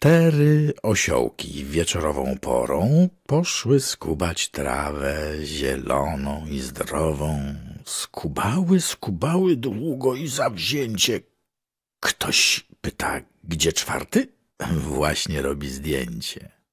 Cztery osiołki wieczorową porą poszły skubać trawę zieloną i zdrową. Skubały, skubały długo i zawzięcie. Ktoś pyta, gdzie czwarty? Właśnie robi zdjęcie.